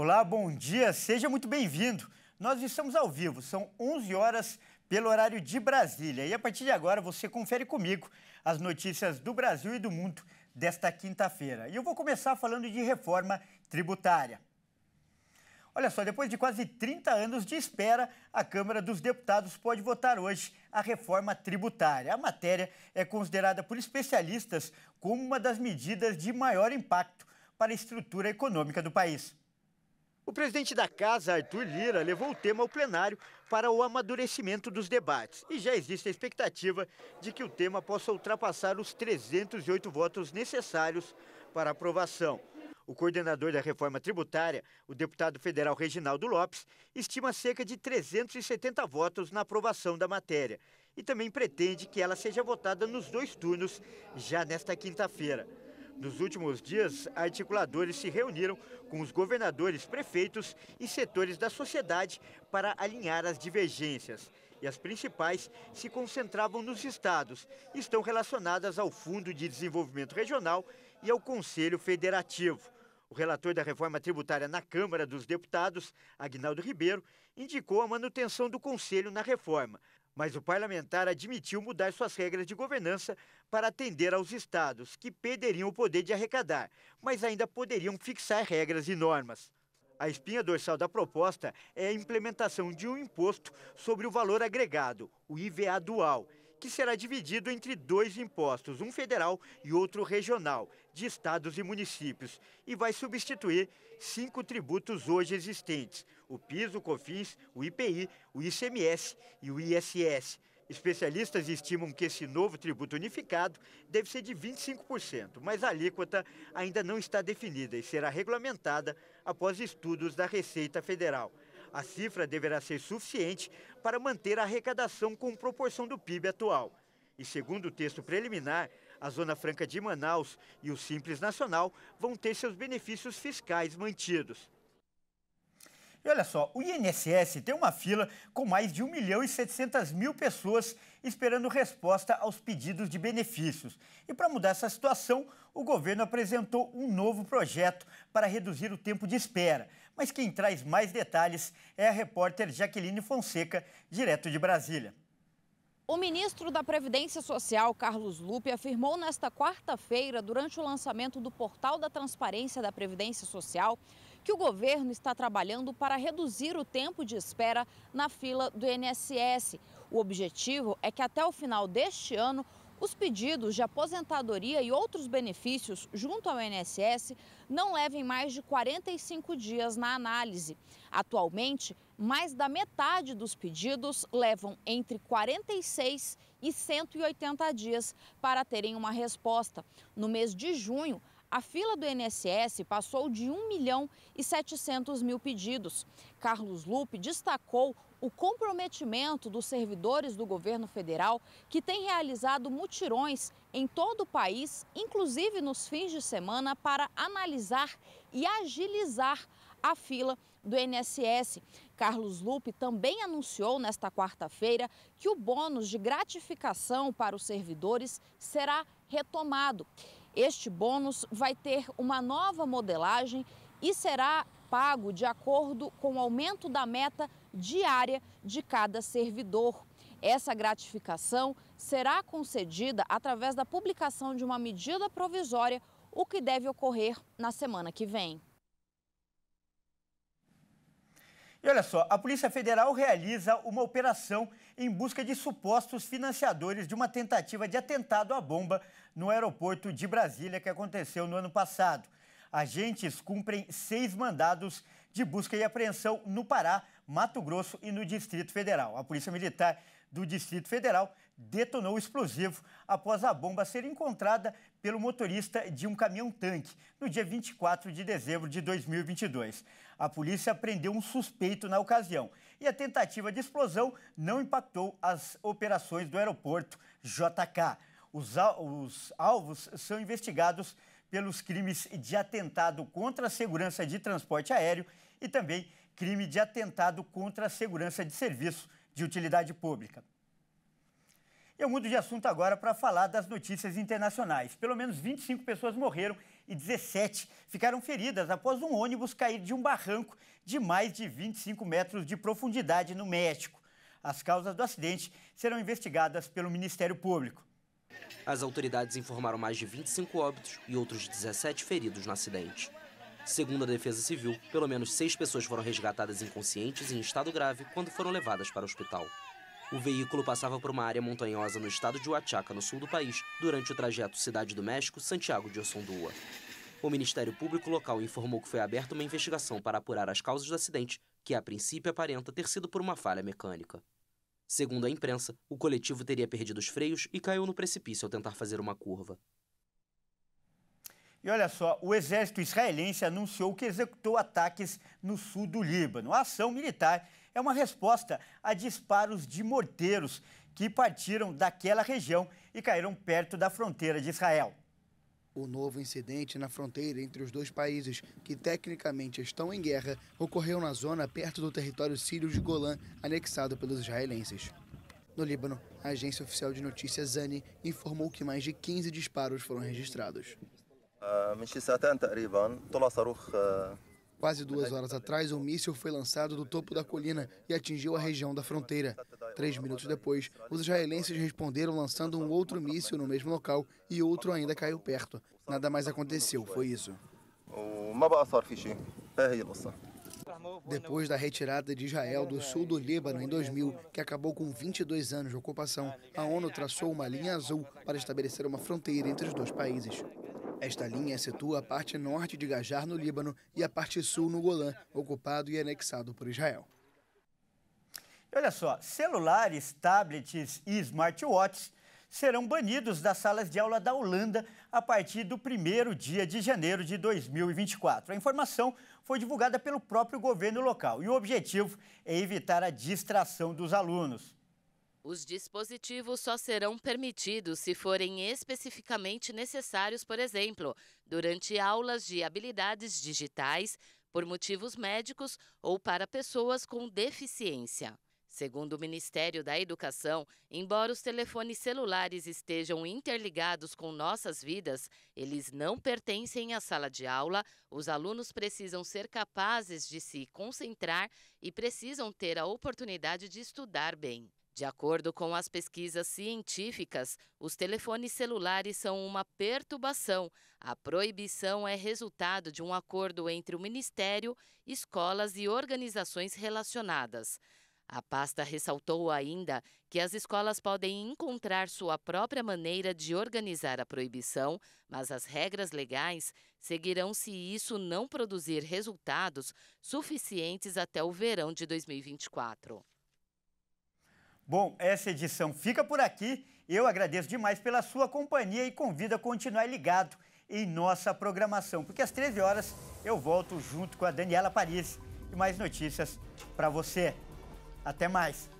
Olá, bom dia, seja muito bem-vindo. Nós estamos ao vivo, são 11 horas pelo horário de Brasília. E a partir de agora você confere comigo as notícias do Brasil e do mundo desta quinta-feira. E eu vou começar falando de reforma tributária. Olha só, depois de quase 30 anos de espera, a Câmara dos Deputados pode votar hoje a reforma tributária. A matéria é considerada por especialistas como uma das medidas de maior impacto para a estrutura econômica do país. O presidente da casa, Arthur Lira, levou o tema ao plenário para o amadurecimento dos debates. E já existe a expectativa de que o tema possa ultrapassar os 308 votos necessários para aprovação. O coordenador da reforma tributária, o deputado federal Reginaldo Lopes, estima cerca de 370 votos na aprovação da matéria e também pretende que ela seja votada nos dois turnos já nesta quinta-feira. Nos últimos dias, articuladores se reuniram com os governadores, prefeitos e setores da sociedade para alinhar as divergências. E as principais se concentravam nos estados, estão relacionadas ao Fundo de Desenvolvimento Regional e ao Conselho Federativo. O relator da reforma tributária na Câmara dos Deputados, Agnaldo Ribeiro, indicou a manutenção do Conselho na reforma, mas o parlamentar admitiu mudar suas regras de governança para atender aos estados, que perderiam o poder de arrecadar, mas ainda poderiam fixar regras e normas. A espinha dorsal da proposta é a implementação de um imposto sobre o valor agregado, o IVA dual, que será dividido entre dois impostos, um federal e outro regional, de estados e municípios, e vai substituir cinco tributos hoje existentes: o PIS, o COFINS, o IPI, o ICMS e o ISS. Especialistas estimam que esse novo tributo unificado deve ser de 25%, mas a alíquota ainda não está definida e será regulamentada após estudos da Receita Federal. A cifra deverá ser suficiente para manter a arrecadação com proporção do PIB atual. E segundo o texto preliminar, a Zona Franca de Manaus e o Simples Nacional vão ter seus benefícios fiscais mantidos. E olha só, o INSS tem uma fila com mais de 1 milhão e 700 mil pessoas esperando resposta aos pedidos de benefícios. E para mudar essa situação, o governo apresentou um novo projeto para reduzir o tempo de espera. Mas quem traz mais detalhes é a repórter Jaqueline Fonseca, direto de Brasília. O ministro da Previdência Social, Carlos Lupe, afirmou nesta quarta-feira, durante o lançamento do Portal da Transparência da Previdência Social, que o governo está trabalhando para reduzir o tempo de espera na fila do INSS. O objetivo é que até o final deste ano os pedidos de aposentadoria e outros benefícios junto ao INSS não levem mais de 45 dias na análise. Atualmente, mais da metade dos pedidos levam entre 46 e 180 dias para terem uma resposta. No mês de junho, a fila do INSS passou de 1 milhão e 700 mil pedidos. Carlos Lupe destacou o comprometimento dos servidores do governo federal que tem realizado mutirões em todo o país, inclusive nos fins de semana, para analisar e agilizar a fila do INSS. Carlos Lupe também anunciou nesta quarta-feira que o bônus de gratificação para os servidores será retomado. Este bônus vai ter uma nova modelagem e será pago de acordo com o aumento da meta diária de cada servidor. Essa gratificação será concedida através da publicação de uma medida provisória, o que deve ocorrer na semana que vem. E olha só, a Polícia Federal realiza uma operação em busca de supostos financiadores de uma tentativa de atentado à bomba no aeroporto de Brasília que aconteceu no ano passado. Agentes cumprem seis mandados de busca e apreensão no Pará, Mato Grosso e no Distrito Federal. A Polícia Militar do Distrito Federal detonou o explosivo após a bomba ser encontrada pelo motorista de um caminhão-tanque no dia 24 de dezembro de 2022. A polícia prendeu um suspeito na ocasião e a tentativa de explosão não impactou as operações do aeroporto JK. Os, os alvos são investigados pelos crimes de atentado contra a segurança de transporte aéreo e também crime de atentado contra a segurança de serviço de utilidade pública. Eu mudo de assunto agora para falar das notícias internacionais. Pelo menos 25 pessoas morreram e 17 ficaram feridas após um ônibus cair de um barranco de mais de 25 metros de profundidade no México. As causas do acidente serão investigadas pelo Ministério Público. As autoridades informaram mais de 25 óbitos e outros 17 feridos no acidente. Segundo a Defesa Civil, pelo menos seis pessoas foram resgatadas inconscientes e em estado grave quando foram levadas para o hospital. O veículo passava por uma área montanhosa no estado de Oaxaca, no sul do país, durante o trajeto Cidade do México-Santiago de Osondua. O Ministério Público local informou que foi aberta uma investigação para apurar as causas do acidente, que a princípio aparenta ter sido por uma falha mecânica. Segundo a imprensa, o coletivo teria perdido os freios e caiu no precipício ao tentar fazer uma curva. E olha só, o exército israelense anunciou que executou ataques no sul do Líbano. A ação militar é uma resposta a disparos de morteiros que partiram daquela região e caíram perto da fronteira de Israel. O novo incidente na fronteira entre os dois países, que tecnicamente estão em guerra, ocorreu na zona perto do território sírio de Golã, anexado pelos israelenses. No Líbano, a agência oficial de notícias ANI informou que mais de 15 disparos foram registrados. Quase duas horas atrás, um míssil foi lançado do topo da colina e atingiu a região da fronteira. Três minutos depois, os israelenses responderam lançando um outro míssil no mesmo local e outro ainda caiu perto. Nada mais aconteceu, foi isso. Depois da retirada de Israel do sul do Líbano em 2000, que acabou com 22 anos de ocupação, a ONU traçou uma linha azul para estabelecer uma fronteira entre os dois países. Esta linha situa a parte norte de Gajar, no Líbano, e a parte sul, no Golã, ocupado e anexado por Israel. Olha só, celulares, tablets e smartwatches serão banidos das salas de aula da Holanda a partir do primeiro dia de janeiro de 2024. A informação foi divulgada pelo próprio governo local e o objetivo é evitar a distração dos alunos. Os dispositivos só serão permitidos se forem especificamente necessários, por exemplo, durante aulas de habilidades digitais, por motivos médicos ou para pessoas com deficiência. Segundo o Ministério da Educação, embora os telefones celulares estejam interligados com nossas vidas, eles não pertencem à sala de aula, os alunos precisam ser capazes de se concentrar e precisam ter a oportunidade de estudar bem. De acordo com as pesquisas científicas, os telefones celulares são uma perturbação. A proibição é resultado de um acordo entre o Ministério, escolas e organizações relacionadas. A pasta ressaltou ainda que as escolas podem encontrar sua própria maneira de organizar a proibição, mas as regras legais seguirão se isso não produzir resultados suficientes até o verão de 2024. Bom, essa edição fica por aqui. Eu agradeço demais pela sua companhia e convido a continuar ligado em nossa programação, porque às 13 horas eu volto junto com a Daniela Paris e mais notícias para você. Até mais!